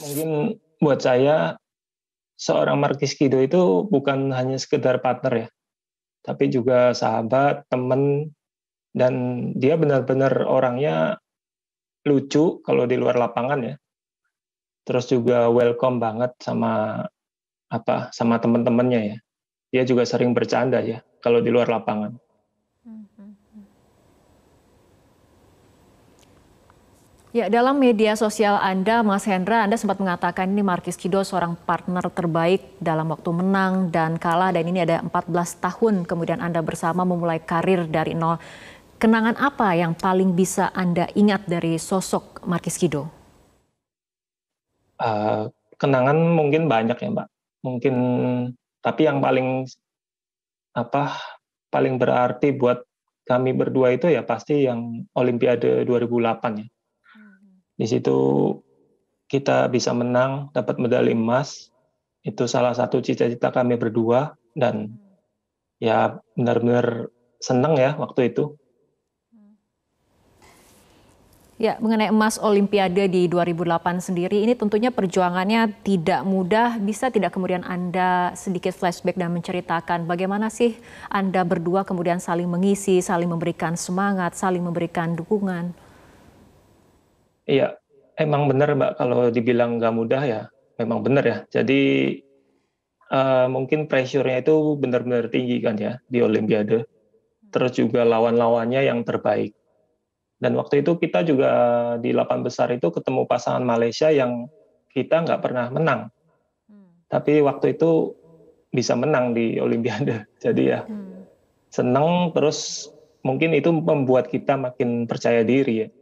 mungkin buat saya seorang Markis Kido itu bukan hanya sekedar partner ya, tapi juga sahabat, teman, dan dia benar-benar orangnya lucu kalau di luar lapangan ya. Terus juga welcome banget sama apa sama teman-temannya ya. Dia juga sering bercanda ya kalau di luar lapangan. Ya, dalam media sosial Anda, Mas Hendra, Anda sempat mengatakan ini Markis Kido seorang partner terbaik dalam waktu menang dan kalah dan ini ada 14 tahun kemudian Anda bersama memulai karir dari nol. Kenangan apa yang paling bisa Anda ingat dari sosok Markis Kido? Uh, kenangan mungkin banyak ya, Mbak. Mungkin tapi yang paling apa paling berarti buat kami berdua itu ya pasti yang Olimpiade 2008 ya di situ kita bisa menang, dapat medali emas. Itu salah satu cita-cita kami berdua dan ya benar-benar senang ya waktu itu. Ya, mengenai emas Olimpiade di 2008 sendiri, ini tentunya perjuangannya tidak mudah. Bisa tidak kemudian Anda sedikit flashback dan menceritakan bagaimana sih Anda berdua kemudian saling mengisi, saling memberikan semangat, saling memberikan dukungan? Iya, emang benar Mbak kalau dibilang nggak mudah ya, memang benar ya. Jadi uh, mungkin pressure-nya itu benar-benar tinggi kan ya di Olimpiade. Terus juga lawan-lawannya yang terbaik. Dan waktu itu kita juga di delapan besar itu ketemu pasangan Malaysia yang kita nggak pernah menang. Hmm. Tapi waktu itu bisa menang di Olimpiade. Jadi ya hmm. seneng terus mungkin itu membuat kita makin percaya diri ya.